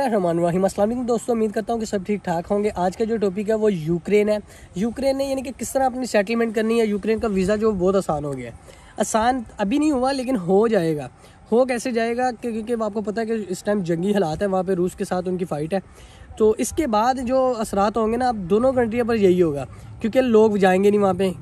असलम दोस्तों उम्मीद करता हूँ कि सब ठीक ठाक होंगे आज का जो टॉपिक है वो यूक्रेन है यूक्रेन ने यानी कि किस तरह अपनी सेटलमेंट करनी है यूक्रेन का वीज़ा जो बहुत आसान हो गया है आसान अभी नहीं हुआ लेकिन हो जाएगा हो कैसे जाएगा क्योंकि आपको पता है कि इस टाइम जंगी हालात है वहाँ पर रूस के साथ उनकी फ़ाइट है तो इसके बाद जो असरात होंगे ना आप दोनों कंट्रियों पर यही होगा क्योंकि लोग जाएंगे नहीं वहाँ पर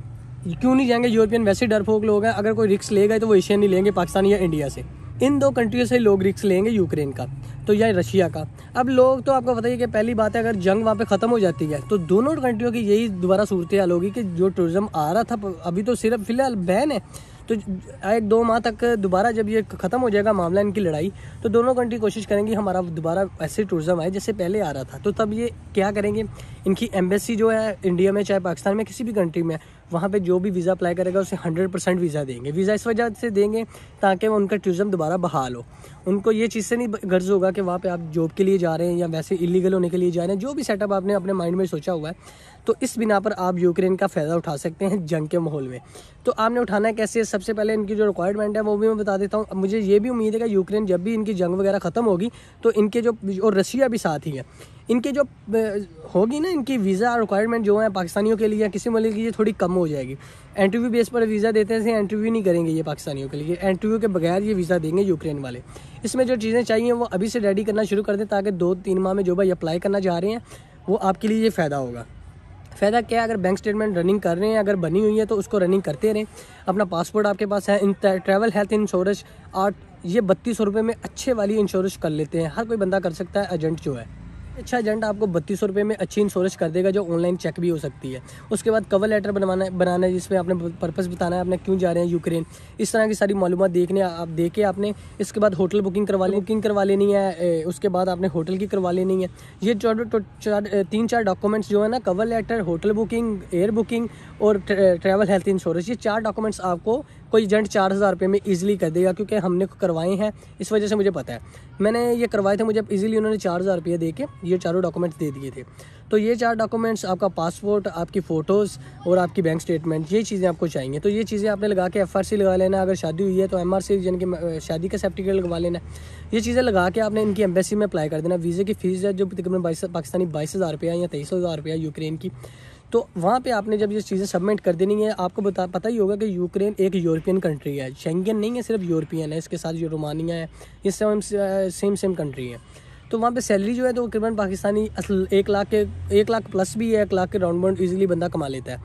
क्यों नहीं जाएंगे यूरोपियन वैसे फोक लोग हैं अगर कोई रिक्स लेगा तो वो एशिया नहीं लेंगे पाकिस्तान या इंडिया से इन दो कंट्रियों से लोग रिक्स लेंगे यूक्रेन का तो या रशिया का अब लोग तो आपको पता ही कि पहली बात है अगर जंग वहाँ पे ख़त्म हो जाती है तो दोनों कंट्रियों की यही दोबारा सूरत हाल होगी कि जो टूरिज़्म आ रहा था अभी तो सिर्फ फ़िलहाल बैन है तो एक दो माह तक दोबारा जब ये ख़त्म हो जाएगा मामला इनकी लड़ाई तो दोनों कंट्री कोशिश करेंगी हमारा दोबारा ऐसे टूरिज्म आए जैसे पहले आ रहा था तो तब ये क्या करेंगे इनकी एम्बेसी जो है इंडिया में चाहे पाकिस्तान में किसी भी कंट्री में वहाँ पे जो भी वीज़ा अप्लाई करेगा उसे 100 परसेंट वीज़ा देंगे वीज़ा इस वजह से देंगे ताकि वो उनका टूरिज़म दोबारा बहाल हो उनको ये चीज़ से नहीं गर्ज होगा कि वहाँ पे आप जॉब के लिए जा रहे हैं या वैसे इलीगल होने के लिए जा रहे हैं जो भी सेटअप आपने अपने माइंड में सोचा हुआ है तो इस बिना पर आप यूक्रेन का फ़ायदा उठा सकते हैं जंग के माहौल में तो आपने उठाना है कैसे सबसे पहले इनकी जो रिक्वायरमेंट है वो भी मैं बता देता हूँ मुझे ये भी उम्मीद है कि यूक्रेन जब भी इनकी जंग वगैरह ख़त्म होगी तो इनके जो और रशिया भी साथ ही है इनके जो होगी ना इनकी वीज़ा रिक्वायरमेंट जो है पाकिस्तानियों के लिए या किसी मलिक के लिए थोड़ी कम हो जाएगी इंटरव्यू बेस पर वीज़ा देते हैं इंटरव्यू नहीं करेंगे ये पाकिस्तानियों के लिए इंटरव्यू के बगैर ये वीज़ा देंगे यूक्रेन वाले इसमें जो चीज़ें चाहिए वो अभी से रेडी करना शुरू कर दें ताकि दो तीन माह में जो भाई अप्लाई करना चाह रहे हैं वो आपके लिए ये फ़ायदा होगा फ़ायदा क्या है अगर बैंक स्टेटमेंट रनिंग कर रहे हैं अगर बनी हुई है तो उसको रनिंग करते रहें अपना पासपोर्ट आपके पास है ट्रैवल हेल्थ इंश्योरेंस आठ ये बत्तीस सौ रुपये में अच्छे वाली इंश्योरेंस कर लेते हैं हर कोई बंदा कर सकता है एजेंट जो है अच्छा एजेंट आपको बत्तीस सौ में अच्छी इंश्योरेंस कर देगा जो ऑनलाइन चेक भी हो सकती है उसके बाद कवर लेटर बनवाना बनाना है जिसमें आपने पर्पज़ बताना है आपने क्यों जा रहे हैं यूक्रेन इस तरह की सारी मालूम देखने आप देखे आपने इसके बाद होटल बुकिंग करवा ली बुकिंग करवा लेनी है उसके बाद आपने होटल की करवा लेनी है ये तो तीन चार डॉक्यूमेंट्स जो है ना cover letter hotel booking air booking और ट्रैवल हेल्थ इंश्योरेंस ये चार डॉक्यूमेंट्स आपको आपको एजेंट चार हज़ार रुपये में ईजिली कर देगा क्योंकि हमने करवाए हैं इस वजह से मुझे पता है मैंने ये करवाए थे मुझे ईजिली उन्होंने चार हज़ार रुपये दे के ये चारों डॉक्यूमेंट्स दे दिए थे तो ये चार डॉक्यूमेंट्स आपका पासपोर्ट आपकी फ़ोटोज़ और आपकी बैंक स्टेटमेंट ये चीज़ें आपको चाहिए तो ये चीज़ें आपने लगा के एफ लगा लेना अगर शादी हुई है तो एम जिनकी शादी का सर्टिफिकेट लगवा लेना ये चीज़ें लगा के आपने इनकी एम्बेसी में अप्लाई कर देना वीज़े की फ़ीस है जो तकरीबन बाईस पाकिस्तानी बाईस हज़ार रुपया या तेईस हज़ार रुपया यूक्रेन की तो वहाँ पे आपने जब ये चीज़ें सबमिट कर देनी है आपको बता पता ही होगा कि यूक्रेन एक यूरोपियन कंट्री है शेंगन नहीं है सिर्फ यूरोपियन है इसके साथ ये रोमानिया है ये सेम सेम सेम कंट्री है तो वहाँ पे सैलरी जो है तो तकरीबन पाकिस्तानी असल एक लाख के एक लाख प्लस भी है एक लाख के राउंड बाउंड ईजिली बंदा कमा लेता है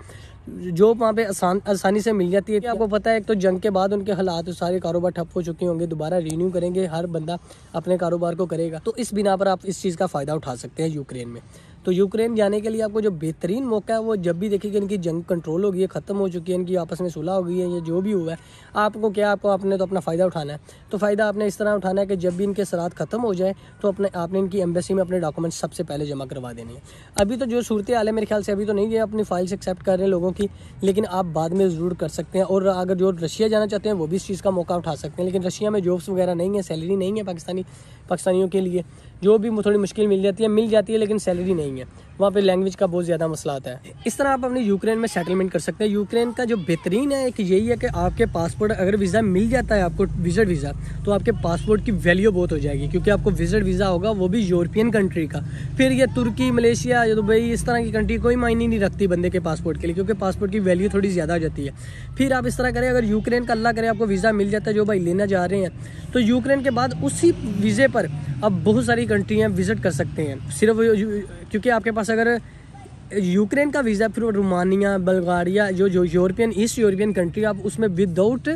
जो वहाँ पे आसान आसानी से मिल जाती है आपको पता है एक तो जंग के बाद उनके हालात तो सारे कारोबार ठप हो चुके होंगे दोबारा रीन्यू करेंगे हर बंदा अपने कारोबार को करेगा तो इस बिना पर आप इस चीज़ का फ़ायदा उठा सकते हैं यूक्रेन में तो यूक्रेन जाने के लिए आपको जो बेहतरीन मौका है वो जब भी देखिए कि इनकी जंग कंट्रोल हो गई है ख़त्म हो चुकी है इनकी आपस में सुलह हो गई है या जो भी हुआ है आपको क्या आपको आपने तो अपना फ़ायदा उठाना है तो फ़ायदा आपने इस तरह उठाना है कि जब भी इनके सरात ख़त्म हो जाए तो अपने आपने इनकी एम्बेसी में अपने डॉक्यूमेंट्स सबसे पहले जमा करवा देने हैं अभी तो जो सूरत आल है मेरे ख्याल से अभी तो नहीं है अपनी फाइल्स एक्सेप्ट कर रहे हैं लोगों की लेकिन आप बाद में ज़रूर कर सकते हैं और अगर जो रशिया जाना चाहते हैं वो भी इस चीज़ का मौका उठा सकते हैं लेकिन रशिया में जॉब्स वगैरह नहीं है सैलरी नहीं है पाकिस्तानी पाकिस्तानियों के लिए जो भी थोड़ी मुश्किल मिल जाती है मिल जाती है लेकिन सैलरी नहीं है वहाँ पे लैंग्वेज का बहुत ज़्यादा मसला आता है इस तरह आप अपने यूक्रेन में सेटलमेंट कर सकते हैं यूक्रेन का जो बेहतरीन है एक यही है कि आपके पासपोर्ट अगर वीज़ा मिल जाता है आपको विजिट वीज़ा तो आपके पासपोर्ट की वैल्यू बहुत हो जाएगी क्योंकि आपको विजिट वीज़ा होगा वो भी यूरोपियन कंट्री का फिर यह तुर्की मलेशिया या दुबई इस तरह की कंट्री कोई मायने नहीं रखती बंदे के पासपोर्ट के लिए क्योंकि पासपोर्ट की वैल्यू थोड़ी ज़्यादा हो जाती है फिर आप इस तरह करें अगर यूक्रेन का अल्लाह करें आपको वीज़ा मिल जाता है जो भाई लेना जा रहे हैं तो यूक्रेन के बाद उसी वीज़े पर पर आप बहुत सारी कंट्रियाँ विज़िट कर सकते हैं सिर्फ क्योंकि आपके पास अगर यूक्रेन का वीज़ा फिर रोमानिया बल्गारिया जो जो यूरोपियन ईस्ट यूरोपियन कंट्री आप उसमें विदाउट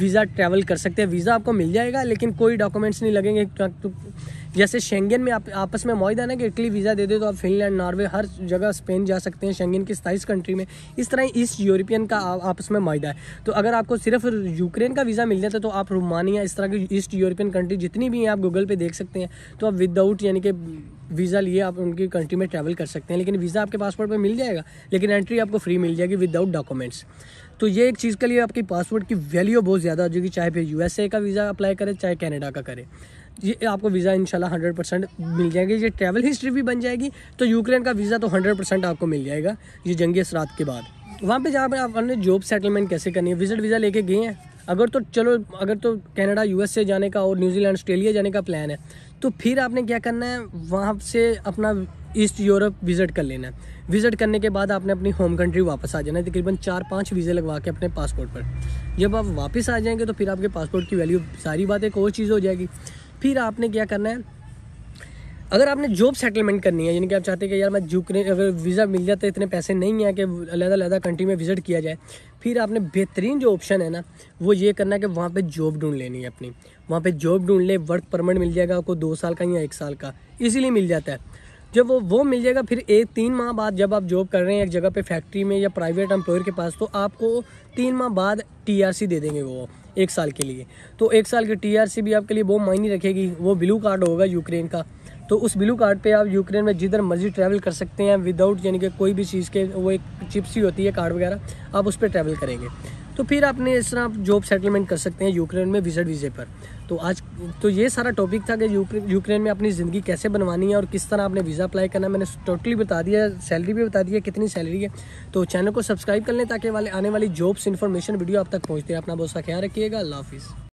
वीज़ा ट्रैवल कर सकते हैं वीज़ा आपको मिल जाएगा लेकिन कोई डॉक्यूमेंट्स नहीं लगेंगे तो तो जैसे शेंगेन में आप आपस में है ना कि इटली वीज़ा दे दे तो आप फिनलैंड नॉर्वे हर जगह स्पेन जा सकते हैं शेंगेन की सताईस कंट्री में इस तरह ईस्ट यूरोपियन का आ, आपस में माहिदा है तो अगर आपको सिर्फ यूक्रेन का वीज़ा मिल जाता है तो आप रोमानिया इस तरह की ईस्ट यूरोपियन कंट्री जितनी भी हैं आप गूगल पर देख सकते हैं तो आप विदाउट यानी कि वीज़ा लिए आप उनकी कंट्री में ट्रैवल कर सकते हैं लेकिन वीज़ा आपके पासपोर्ट पर मिल जाएगा लेकिन एंट्री आपको फ्री मिल जाएगी विदाउट डॉक्यूमेंट्स तो ये एक चीज़ के लिए आपकी पासपोर्ट की वैल्यू बहुत ज़्यादा हो जाएगी चाहे फिर यू का वीज़ा अप्लाई करें चाहे कैनेडा का करें ये आपको वीज़ा इनशाला हंड्रेड परसेंट मिल जाएंगे ये ट्रैवल हिस्ट्री भी बन जाएगी तो यूक्रेन का वीज़ा तो हंड्रेड परसेंट आपको मिल जाएगा ये जंगी असरात के बाद वहाँ पे जहाँ पर आपने जॉब सेटलमेंट कैसे करनी है विजिट वीज़ा लेके गए हैं अगर तो चलो अगर तो कनाडा यूएसए जाने का और न्यूजीलैंड ऑस्ट्रेलिया जाने का प्लान है तो फिर आपने क्या करना है वहाँ से अपना ईस्ट यूरोप विज़िट कर लेना है विज़िट करने के बाद आपने अपनी होम कंट्री वापस आ जाना है तकरीबन चार पाँच वीज़े लगवा के अपने पासपोर्ट पर जब आप वापस आ जाएंगे तो फिर आपके पासपोर्ट की वैल्यू सारी बात एक और चीज़ हो जाएगी फिर आपने क्या करना है अगर आपने जॉब सेटलमेंट करनी है यानी कि आप चाहते हैं कि यार मैं यूक्रेन अगर वीज़ा मिल जाता है इतने पैसे नहीं है कि अलग अलग कंट्री में विज़िट किया जाए फिर आपने बेहतरीन जो ऑप्शन है ना वो ये करना है कि वहाँ पे जॉब ढूंढ लेनी है अपनी वहाँ पे जॉब ढूंढ ले वर्क परमिट मिल जाएगा आपको दो साल का या एक साल का इसीलिए मिल जाता है जब वो वो मिल जाएगा फिर एक तीन माह बाद जब आप जॉब कर रहे हैं एक जगह पे फैक्ट्री में या प्राइवेट एम्प्लॉयर के पास तो आपको तीन माह बाद टीआरसी दे देंगे वो एक साल के लिए तो एक साल की टीआरसी भी आपके लिए बहुत मायने रखेगी वो ब्लू कार्ड होगा यूक्रेन का तो उस ब्लू कार्ड पे आप यूक्रेन में जिधर मर्जी ट्रैवल कर सकते हैं विदाउट यानी कि कोई भी चीज़ के वो एक चिप्स ही होती है कार्ड वगैरह आप उस पर ट्रैवल करेंगे तो फिर आपने इस तरह आप जॉब सेटलमेंट कर सकते हैं यूक्रेन में विजिट वीज़े पर तो आज तो ये सारा टॉपिक था कि यूक्रेन में अपनी ज़िंदगी कैसे बनवानी है और किस तरह आपने वीज़ा अप्लाई करना है मैंने टोटली बता दिया सैलरी भी बता दी है कितनी सैलरी है तो चैनल को सब्सक्राइब कर लें ताकि वाले आने वाली जॉब्स इन्फॉर्मेशन वीडियो आप तक पहुँचते हैं अपना बहुत सा ख्याल रखिएगा अल्लाह हाफिज़